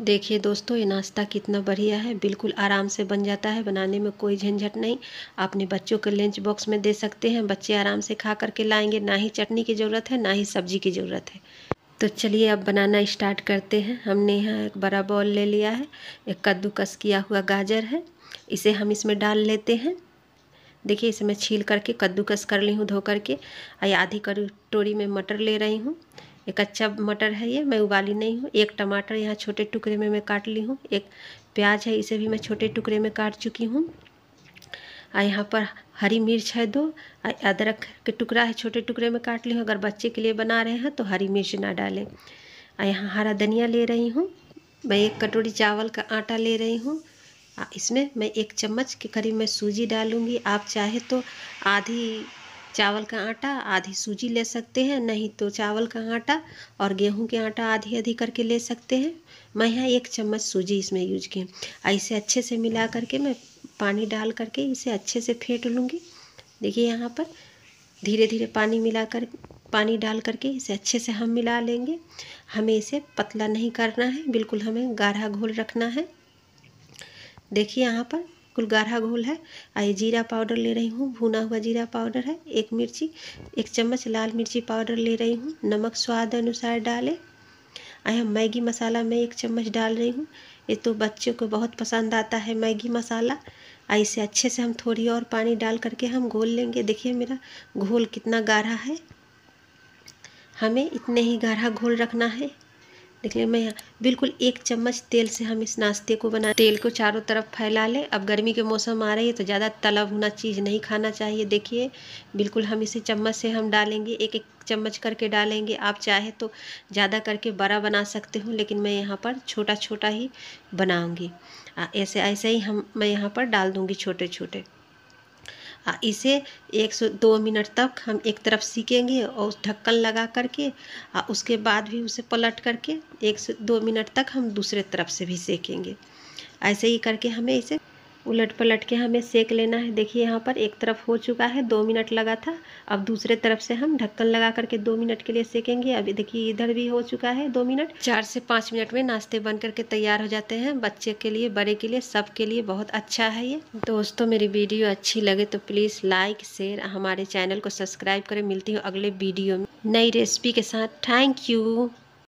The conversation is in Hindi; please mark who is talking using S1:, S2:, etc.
S1: देखिए दोस्तों ये नाश्ता कितना बढ़िया है बिल्कुल आराम से बन जाता है बनाने में कोई झंझट नहीं आपने बच्चों के लंच बॉक्स में दे सकते हैं बच्चे आराम से खा करके लाएंगे ना ही चटनी की ज़रूरत है ना ही सब्जी की ज़रूरत है तो चलिए अब बनाना स्टार्ट करते हैं हमने यहाँ एक बड़ा बॉल ले लिया है एक कद्दूकस किया हुआ गाजर है इसे हम इसमें डाल लेते हैं देखिए इसे मैं छील करके कद्दूकस कर ली हूँ धो करके और आधी कटोरी में मटर ले रही हूँ ये कच्चा मटर है ये मैं उबाली नहीं हूँ एक टमाटर यहाँ छोटे टुकड़े में मैं काट ली हूँ एक प्याज है इसे भी मैं छोटे टुकड़े में काट चुकी हूँ और यहाँ पर हरी मिर्च है दो अदरक के टुकड़ा है छोटे टुकड़े में काट ली हूँ अगर बच्चे के लिए बना रहे हैं तो हरी मिर्च ना डालें और यहाँ हरा धनिया ले रही हूँ मैं एक कटोरी चावल का आटा ले रही हूँ इसमें मैं एक चम्मच के करीब मैं सूजी डालूँगी आप चाहे तो आधी चावल का आटा आधी सूजी ले सकते हैं नहीं तो चावल का आटा और गेहूं के आटा आधी आधी करके ले सकते हैं मैं यहाँ एक चम्मच सूजी इसमें यूज की ऐसे अच्छे से मिला करके मैं पानी डाल करके इसे अच्छे से फेंट लूँगी देखिए यहाँ पर धीरे धीरे पानी मिला कर पानी डाल करके इसे अच्छे से हम मिला लेंगे हमें इसे पतला नहीं करना है बिल्कुल हमें गाढ़ा घोल रखना है देखिए यहाँ पर बिल्कुल गाढ़ा घोल है आइए जीरा पाउडर ले रही हूँ भुना हुआ जीरा पाउडर है एक मिर्ची एक चम्मच लाल मिर्ची पाउडर ले रही हूँ नमक स्वाद अनुसार डालें आए हम मैगी मसाला मैं एक चम्मच डाल रही हूँ ये तो बच्चों को बहुत पसंद आता है मैगी मसाला आ इसे अच्छे से हम थोड़ी और पानी डाल करके हम घोल लेंगे देखिए मेरा घोल कितना गाढ़ा है हमें इतने ही गाढ़ा घोल रखना है लें मैं बिल्कुल एक चम्मच तेल से हम इस नाश्ते को बना तेल को चारों तरफ फैला लें अब गर्मी के मौसम आ रही है तो ज़्यादा तला होना चीज़ नहीं खाना चाहिए देखिए बिल्कुल हम इसे चम्मच से हम डालेंगे एक एक चम्मच करके डालेंगे आप चाहे तो ज़्यादा करके बड़ा बना सकते हो लेकिन मैं यहाँ पर छोटा छोटा ही बनाऊँगी ऐसे ऐसे ही हम मैं यहाँ पर डाल दूँगी छोटे छोटे हाँ, इसे एक सौ दो मिनट तक हम एक तरफ सीखेंगे और ढक्कन लगा करके और हाँ, उसके बाद भी उसे पलट करके एक सौ दो मिनट तक हम दूसरे तरफ से भी सेकेंगे ऐसे ही करके हमें इसे उलट पलट के हमें सेक लेना है देखिए यहाँ पर एक तरफ हो चुका है दो मिनट लगा था अब दूसरे तरफ से हम ढक्कन लगा करके दो मिनट के लिए सेकेंगे अभी देखिए इधर भी हो चुका है दो मिनट चार से पाँच मिनट में नाश्ते बन करके तैयार हो जाते हैं बच्चे के लिए बड़े के लिए सब के लिए बहुत अच्छा है ये दोस्तों मेरी वीडियो अच्छी लगे तो प्लीज़ लाइक शेयर हमारे चैनल को सब्सक्राइब करें मिलती हूँ अगले वीडियो में नई रेसिपी के साथ थैंक यू